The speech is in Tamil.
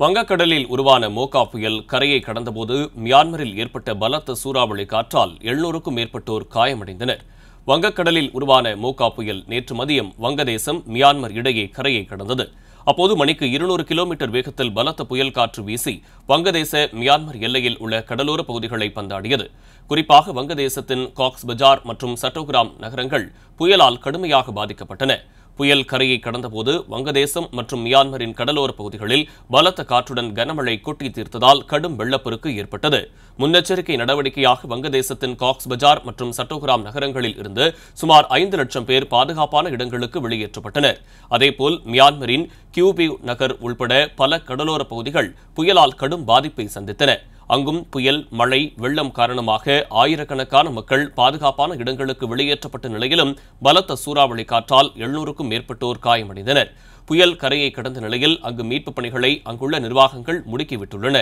வங்கக்கடலில் உருவான மோகா புயல் கரையை கடந்தபோது மியான்மரில் ஏற்பட்ட பலத்த சூறாவளி காற்றால் எழுநூறுக்கும் மேற்பட்டோர் காயமடைந்தனர் வங்கக்கடலில் உருவான மோகா புயல் நேற்று மதியம் வங்கதேசம் மியான்மர் இடையே கரையை கடந்தது அப்போது மணிக்கு இருநூறு கிலோமீட்டர் வேகத்தில் பலத்த புயல் காற்று வீசி வங்கதேச மியான்மர் எல்லையில் உள்ள கடலோர பகுதிகளை பந்தாடியது குறிப்பாக வங்கதேசத்தின் காக்ஸ் பஜார் மற்றும் சட்டோகிராம் நகரங்கள் புயலால் கடுமையாக பாதிக்கப்பட்டன புயல் கரையை கடந்தபோது வங்கதேசம் மற்றும் மியான்மரின் கடலோர பகுதிகளில் பலத்த காற்றுடன் கனமழை கொட்டி தீர்த்ததால் கடும் வெள்ளப்பெருக்கு ஏற்பட்டது முன்னெச்சரிக்கை நடவடிக்கையாக வங்கதேசத்தின் காக்ஸ் பஜார் மற்றும் சட்டோகிராம் நகரங்களில் இருந்து சுமார் ஐந்து லட்சம் பேர் பாதுகாப்பான இடங்களுக்கு வெளியேற்றப்பட்டனர் அதேபோல் மியான்மரின் கியூபி நகர் உள்பட பல கடலோர பகுதிகள் புயலால் கடும் பாதிப்பை சந்தித்தன அங்கும் புயல் மழை வெள்ளம் காரணமாக ஆயிரக்கணக்கான மக்கள் பாதுகாப்பான இடங்களுக்கு வெளியேற்றப்பட்ட நிலையிலும் பலத்த சூறாவளி காற்றால் எழுநூறுக்கும் மேற்பட்டோர் காயமடைந்தனர் புயல் கரையை கடந்த நிலையில் அங்கு மீட்புப் பணிகளை அங்குள்ள நிர்வாகங்கள் முடுக்கிவிட்டுள்ளன